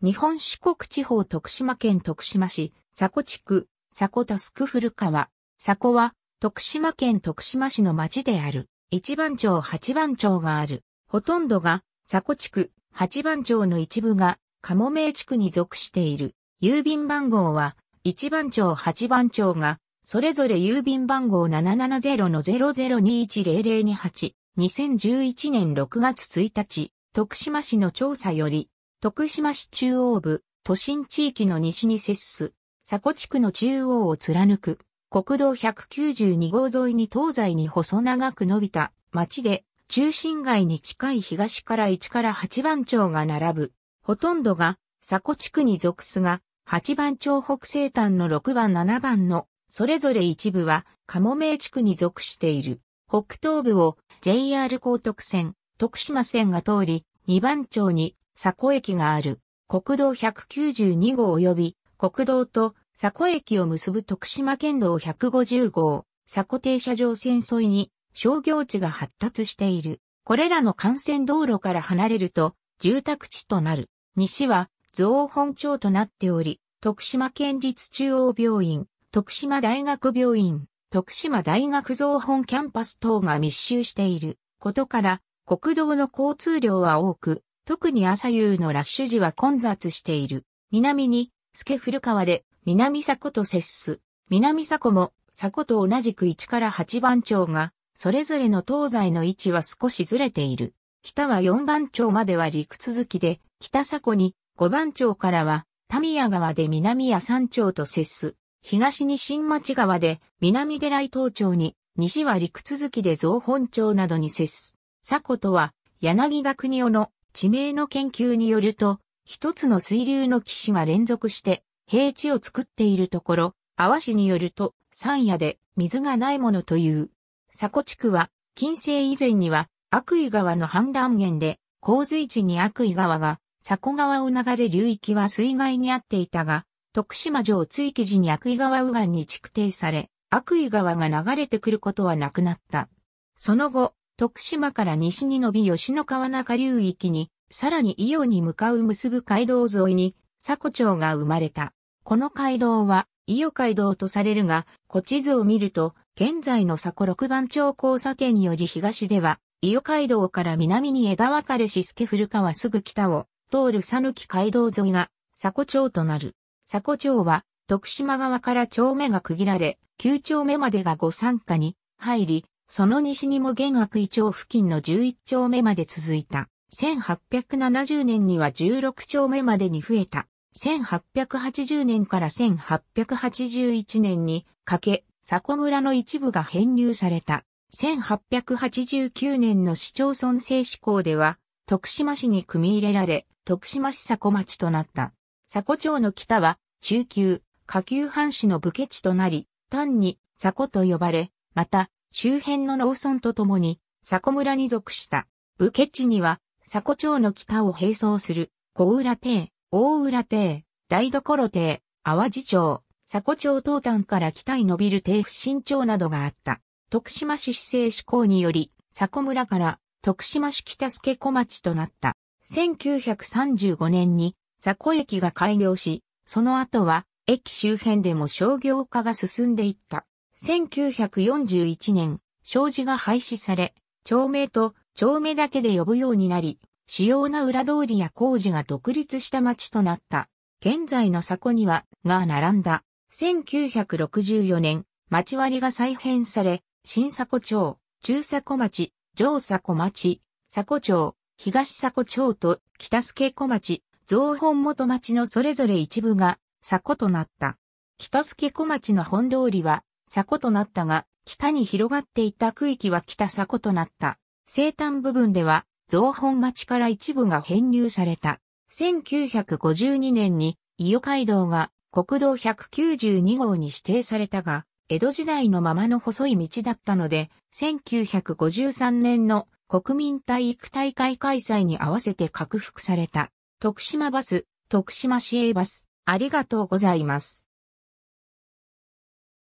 日本四国地方徳島県徳島市、佐古地区、佐古タスク古川。佐古は、徳島県徳島市の町である。一番町八番町がある。ほとんどが、佐古地区、八番町の一部が、鴨名地区に属している。郵便番号は、一番町八番町が、それぞれ郵便番号770の0021002 8 2011年6月1日、徳島市の調査より、徳島市中央部、都心地域の西に接す、佐古地区の中央を貫く、国道192号沿いに東西に細長く伸びた町で、中心街に近い東から1から8番町が並ぶ。ほとんどが佐古地区に属すが、8番町北西端の6番7番の、それぞれ一部は、鴨名地区に属している。北東部を JR 高徳線、徳島線が通り、2番町に佐古駅がある。国道192号及び国道と佐古駅を結ぶ徳島県道150号、佐古停車場線沿いに商業地が発達している。これらの幹線道路から離れると住宅地となる。西は増本町となっており、徳島県立中央病院、徳島大学病院、徳島大学増本キャンパス等が密集していることから、国道の交通量は多く、特に朝夕のラッシュ時は混雑している。南に、助古川で、南迫と接す。南迫も、迫と同じく1から8番町が、それぞれの東西の位置は少しずれている。北は4番町までは陸続きで、北迫に5番町からは、ミヤ川で南谷山町と接す。東に新町川で、南寺井東町に、西は陸続きで増本町などに接す。迫とは、柳田国尾の地名の研究によると、一つの水流の騎士が連続して平地を作っているところ、阿波市によると山野で水がないものという。佐古地区は近世以前には悪意川の氾濫源で洪水地に悪意川が佐古川を流れ流域は水害にあっていたが、徳島城追記時に悪意川右岸に築定され、悪意川が流れてくることはなくなった。その後、徳島から西に伸び吉野川中流域に、さらに伊予に向かう結ぶ街道沿いに、佐古町が生まれた。この街道は、伊予街道とされるが、古地図を見ると、現在の佐古六番町交差点より東では、伊予街道から南に枝分かれし助古川すぐ北を、通る佐岐街道沿いが、佐古町となる。佐古町は、徳島側から町目が区切られ、九丁目までが御三家に入り、その西にも玄悪一町付近の11丁目まで続いた。1870年には16丁目までに増えた。1880年から1881年にかけ、佐古村の一部が編入された。1889年の市町村制施行では、徳島市に組み入れられ、徳島市佐古町となった。佐古町の北は、中級、下級藩士の武家地となり、単に佐古と呼ばれ、また、周辺の農村とともに、古村に属した。武家地には、佐古町の北を並走する、小浦邸、大浦邸、台所邸、淡路町、佐古町東端から北へ伸びる邸不新町などがあった。徳島市市政志向により、佐古村から徳島市北助小町となった。1935年に佐古駅が開業し、その後は駅周辺でも商業化が進んでいった。1941年、障子が廃止され、町名と町名だけで呼ぶようになり、主要な裏通りや工事が独立した町となった。現在の佐古には、が並んだ。1964年、町割が再編され、新佐古町、中佐古町、上佐古町、佐古町、東佐古町と北助古町、増本元町のそれぞれ一部が、佐古となった。北助古町の本通りは、坂となったが、北に広がっていた区域は北坂となった。生誕部分では、増本町から一部が編入された。1952年に、伊予街道が国道192号に指定されたが、江戸時代のままの細い道だったので、1953年の国民体育大会開催に合わせて拡幅された。徳島バス、徳島市営バス、ありがとうございます。